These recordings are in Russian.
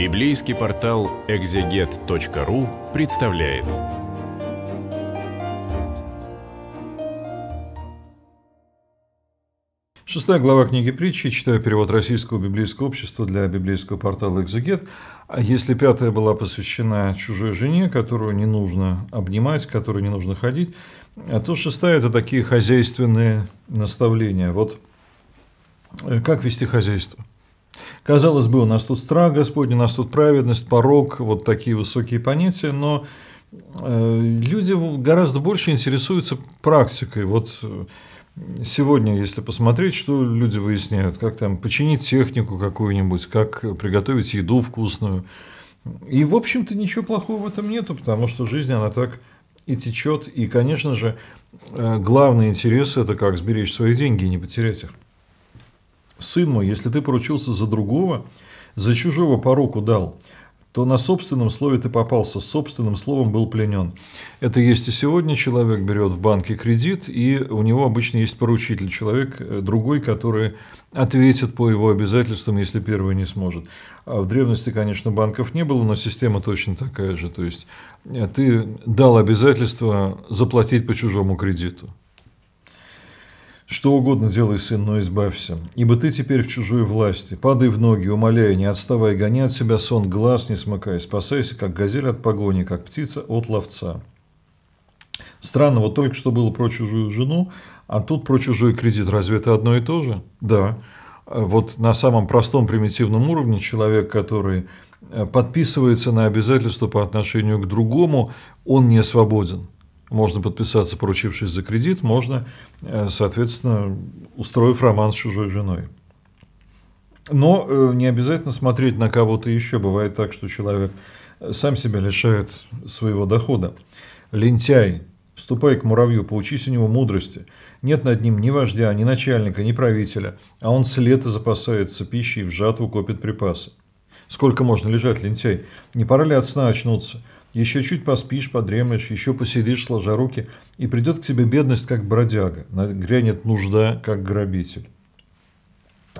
Библейский портал exeget.ru представляет. Шестая глава книги притчи, читаю перевод Российского библейского общества для библейского портала «Экзегет». А если пятая была посвящена чужой жене, которую не нужно обнимать, к которой не нужно ходить, а то шестая – это такие хозяйственные наставления. Вот э, как вести хозяйство? Казалось бы, у нас тут страх Господень, у нас тут праведность, порог, вот такие высокие понятия, но э, люди гораздо больше интересуются практикой. Вот э, сегодня, если посмотреть, что люди выясняют, как там починить технику какую-нибудь, как приготовить еду вкусную. И, в общем-то, ничего плохого в этом нету, потому что жизнь, она так и течет. И, конечно же, э, главный интерес – это как сберечь свои деньги и не потерять их. Сын мой, если ты поручился за другого, за чужого пороку дал, то на собственном слове ты попался, собственным словом был пленен. Это есть и сегодня. Человек берет в банке кредит, и у него обычно есть поручитель, человек э, другой, который ответит по его обязательствам, если первый не сможет. А в древности, конечно, банков не было, но система точно такая же. То есть э, ты дал обязательство заплатить по чужому кредиту. Что угодно делай, сын, но избавься. Ибо ты теперь в чужой власти. Падай в ноги, умоляй, не отставай, гони от себя сон, глаз не смыкай. Спасайся, как газель от погони, как птица от ловца. Странно, вот только что было про чужую жену, а тут про чужой кредит. Разве это одно и то же? Да. Вот на самом простом примитивном уровне человек, который э, подписывается на обязательства по отношению к другому, он не свободен. Можно подписаться, поручившись за кредит, можно, э, соответственно, устроив роман с чужой женой. Но э, не обязательно смотреть на кого-то еще. Бывает так, что человек э, сам себя лишает своего дохода. Лентяй, Ступай к муравью, поучись у него мудрости. Нет над ним ни вождя, ни начальника, ни правителя, а он с лета запасается пищей, в жатву копит припасы. Сколько можно лежать, лентяй? Не пора ли от сна очнуться? еще чуть поспишь, подремлешь, еще посидишь, сложа руки, и придет к тебе бедность, как бродяга, грянет нужда, как грабитель.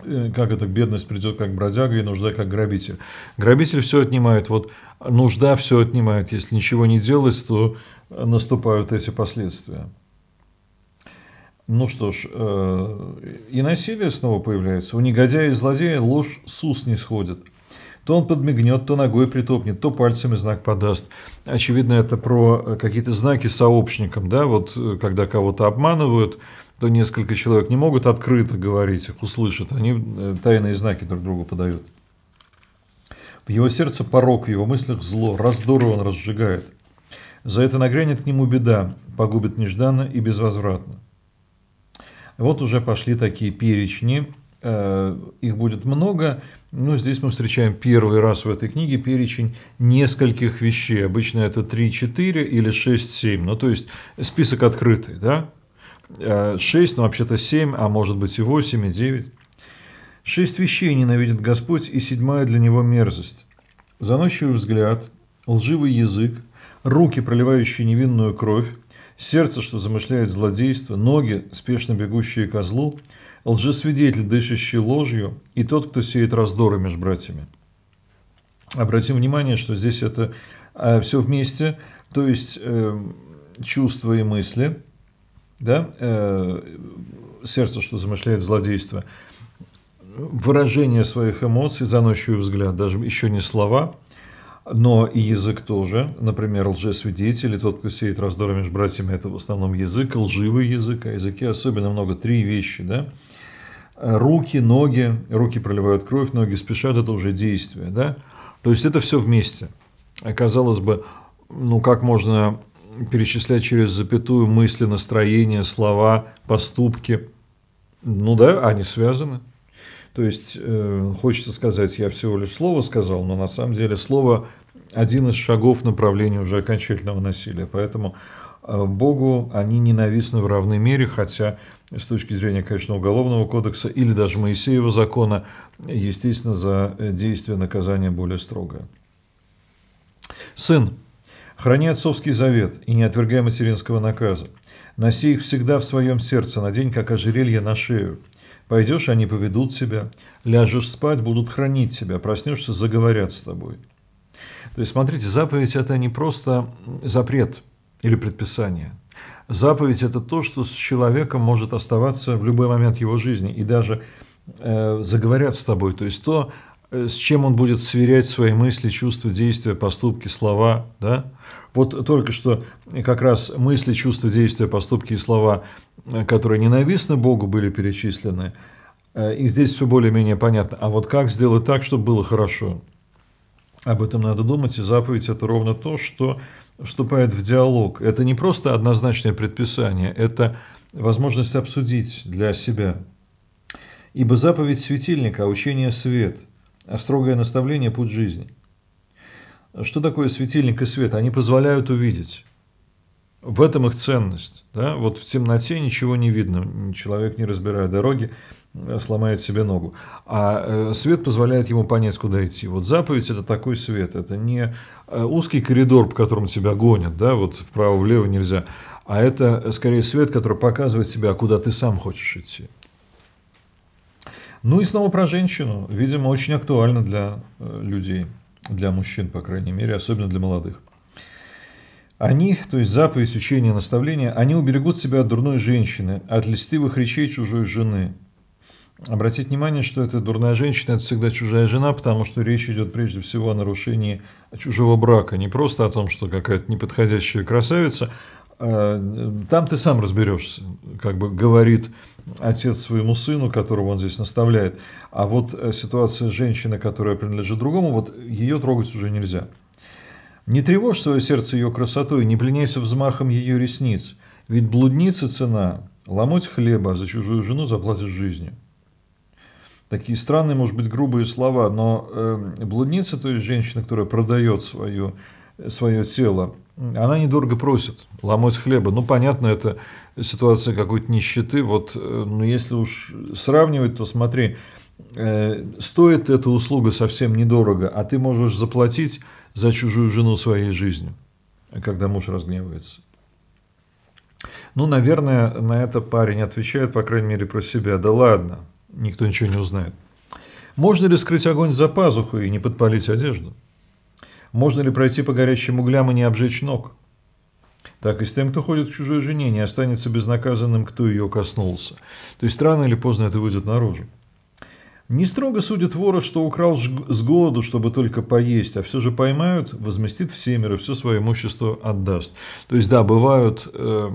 Э, как эта бедность придет как бродяга и нужда как грабитель. Грабитель все отнимает, вот нужда все отнимает. Если ничего не делать, то наступают эти последствия. Ну что ж, э, и насилие снова появляется. У негодяя и злодея ложь с уст не сходит. То он подмигнет, то ногой притопнет, то пальцами знак подаст. Очевидно, это про э, какие-то знаки сообщникам, да, вот э, когда кого-то обманывают, то несколько человек не могут открыто говорить, их услышат, они э, тайные знаки друг другу подают. В его сердце порог, в его мыслях зло, раздоры он разжигает. За это нагрянет к нему беда, погубит нежданно и безвозвратно. Вот уже пошли такие перечни, Э, их будет много, но ну, здесь мы встречаем первый раз в этой книге перечень нескольких вещей. Обычно это 3-4 или 6-7, ну то есть список открытый, да? 6, э, но ну, вообще-то 7, а может быть и 8, и 9. Шесть вещей ненавидит Господь, и седьмая для него мерзость. Заносчивый взгляд, лживый язык, руки, проливающие невинную кровь, сердце, что замышляет злодейство, ноги, спешно бегущие козлу, лжесвидетель, дышащий ложью, и тот, кто сеет раздоры между братьями. Обратим внимание, что здесь это э, все вместе, то есть э, чувства и мысли, да, э, сердце, что замышляет злодейство, выражение своих эмоций, заносчивый взгляд, даже еще не слова – но и язык тоже. Например, лжесвидетели, тот, кто сеет раздоры между братьями, это в основном язык, лживый язык, а языке особенно много, три вещи, да. Руки, ноги, руки проливают кровь, ноги спешат, это уже действие, да. То есть это все вместе. А казалось бы, ну как можно перечислять через запятую мысли, настроения, слова, поступки? Ну да, они связаны. То есть э, хочется сказать, я всего лишь слово сказал, но на самом деле слово один из шагов направления уже окончательного насилия. Поэтому э, Богу они ненавистны в равной мере, хотя с точки зрения, конечно, Уголовного кодекса или даже Моисеева закона, естественно, за э, действие наказания более строгое. Сын, храни отцовский завет и не отвергай материнского наказа. Носи их всегда в своем сердце, надень как ожерелье на шею. Пойдешь, они поведут тебя. Ляжешь спать, будут хранить тебя. Проснешься, заговорят с тобой. То есть, смотрите, заповедь – это не просто запрет или предписание. Заповедь – это то, что с человеком может оставаться в любой момент его жизни. И даже э, заговорят с тобой. То есть, то, э, с чем он будет сверять свои мысли, чувства, действия, поступки, слова. Да? Вот только что как раз мысли, чувства, действия, поступки и слова, э, которые ненавистны Богу, были перечислены. Э, и здесь все более-менее понятно. А вот как сделать так, чтобы было хорошо? Об этом надо думать, и заповедь – это ровно то, что вступает в диалог. Это не просто однозначное предписание, это возможность обсудить для себя. Ибо заповедь светильника, учение – свет, а строгое наставление – путь жизни. Что такое светильник и свет? Они позволяют увидеть. В этом их ценность. Да? Вот в темноте ничего не видно, человек не разбирая дороги, Э, сломает себе ногу. А э, свет позволяет ему понять, куда идти. Вот заповедь – это такой свет. Это не э, узкий коридор, по которому тебя гонят, да, вот вправо-влево нельзя. А это, скорее, свет, который показывает себя, куда ты сам хочешь идти. Ну и снова про женщину. Видимо, очень актуально для людей, для мужчин, по крайней мере, особенно для молодых. Они, то есть заповедь, учение, наставление, они уберегут себя от дурной женщины, от льстивых речей чужой жены, обратить внимание, что это дурная женщина, это всегда чужая жена, потому что речь идет прежде всего о нарушении чужого брака. Не просто о том, что какая-то неподходящая красавица, а, там ты сам разберешься, как бы говорит отец своему сыну, которого он здесь наставляет. А вот э, ситуация женщины, которая принадлежит другому, вот ее трогать уже нельзя. Не тревожь свое сердце ее красотой, не пленяйся взмахом ее ресниц. Ведь блудница цена, ломоть хлеба, а за чужую жену заплатишь жизнью такие странные, может быть, грубые слова, но э, блудница, то есть женщина, которая продает свое свое тело, она недорого просит ломоть хлеба. Ну, понятно, это ситуация какой-то нищеты. Вот, э, но если уж сравнивать, то смотри, э, стоит эта услуга совсем недорого, а ты можешь заплатить за чужую жену своей жизнью, когда муж разгневается. Ну, наверное, на это парень отвечает, по крайней мере, про себя. Да ладно, никто ничего не узнает. Можно ли скрыть огонь за пазуху и не подпалить одежду? Можно ли пройти по горячим углям и не обжечь ног? Так и с тем, кто ходит к чужой жене, не останется безнаказанным, кто ее коснулся. То есть рано или поздно это выйдет наружу. Не строго судит вора, что украл с голоду, чтобы только поесть, а все же поймают, возместит все миры, все свое имущество отдаст. То есть, да, бывают э,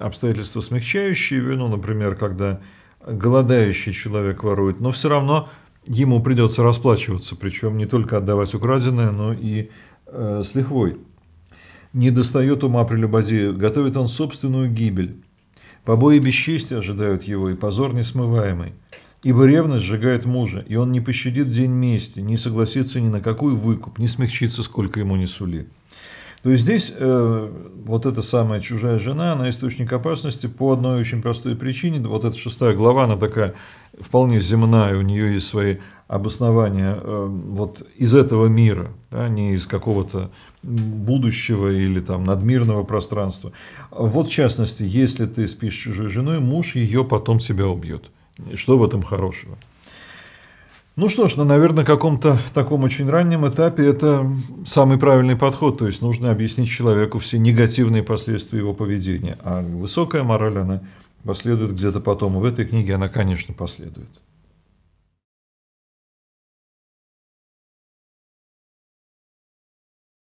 обстоятельства смягчающие вину, например, когда голодающий человек ворует, но все равно ему придется расплачиваться, причем не только отдавать украденное, но и э, с лихвой. Не достает ума прелюбодею, готовит он собственную гибель. Побои бесчестия ожидают его, и позор несмываемый. Ибо ревность сжигает мужа, и он не пощадит день мести, не согласится ни на какой выкуп, не смягчится, сколько ему не сули. То есть здесь э, вот эта самая чужая жена, она источник опасности по одной очень простой причине. Вот эта шестая глава, она такая вполне земная, у нее есть свои обоснования э, вот из этого мира, да, не из какого-то будущего или там надмирного пространства. Вот в частности, если ты спишь с чужой женой, муж ее потом себя убьет. Что в этом хорошего? Ну что ж, ну, наверное, на каком-то таком очень раннем этапе это самый правильный подход. То есть нужно объяснить человеку все негативные последствия его поведения. А высокая мораль, она последует где-то потом. И в этой книге она, конечно, последует.